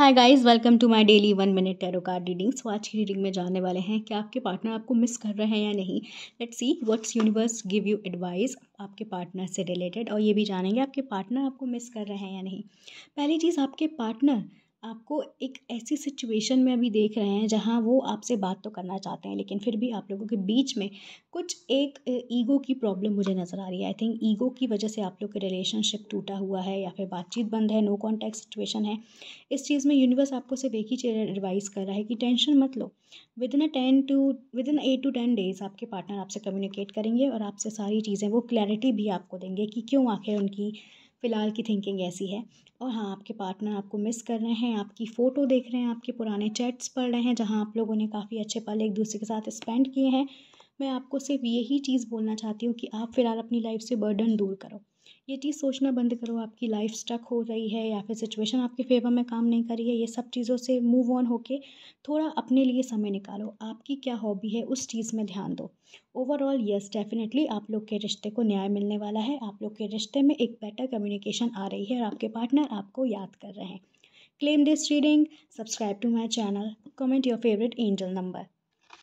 hi guys welcome to my daily one minute tarot card reading so आज की reading में जानने वाले हैं कि आपके पार्टनर आपको मिस कर रहे हैं या नहीं let's see what's universe give you advice आपके पार्टनर से रिलेटेड और ये भी जानेंगे आपके पार्टनर आपको मिस कर रहे हैं या नहीं पहली चीज़ आपके पार्टनर आपको एक ऐसी सिचुएशन में अभी देख रहे हैं जहाँ वो आपसे बात तो करना चाहते हैं लेकिन फिर भी आप लोगों के बीच में कुछ एक ईगो की प्रॉब्लम मुझे नज़र आ रही है आई थिंक ईगो की वजह से आप लोग के रिलेशनशिप टूटा हुआ है या फिर बातचीत बंद है नो कॉन्टैक्ट सिचुएशन है इस चीज़ में यूनिवर्स आपको सिर्फ एक ही चीज़ एडवाइस कर रहा है कि टेंशन मत लो within a ten to within eight to ten days आपके पार्टनर आपसे कम्युनिकेट करेंगे और आपसे सारी चीज़ें वो क्लैरिटी भी आपको देंगे कि क्यों आखिर उनकी फ़िलहाल की थिंकिंग ऐसी है और हाँ आपके पार्टनर आपको मिस कर रहे हैं आपकी फ़ोटो देख रहे हैं आपके पुराने चैट्स पढ़ रहे हैं जहाँ आप लोगों ने काफ़ी अच्छे पल एक दूसरे के साथ स्पेंड किए हैं मैं आपको सिर्फ यही चीज़ बोलना चाहती हूँ कि आप फ़िलहाल अपनी लाइफ से बर्डन दूर करो ये चीज़ सोचना बंद करो आपकी लाइफ स्टक हो रही है या फिर सिचुएशन आपके फेवर में काम नहीं कर रही है ये सब चीज़ों से मूव ऑन होके थोड़ा अपने लिए समय निकालो आपकी क्या हॉबी है उस चीज़ में ध्यान दो ओवरऑल यस डेफिनेटली आप लोग के रिश्ते को न्याय मिलने वाला है आप लोग के रिश्ते में एक बेटर कम्युनिकेशन आ रही है और आपके पार्टनर आपको याद कर रहे हैं claim this reading subscribe to my channel comment your favourite angel number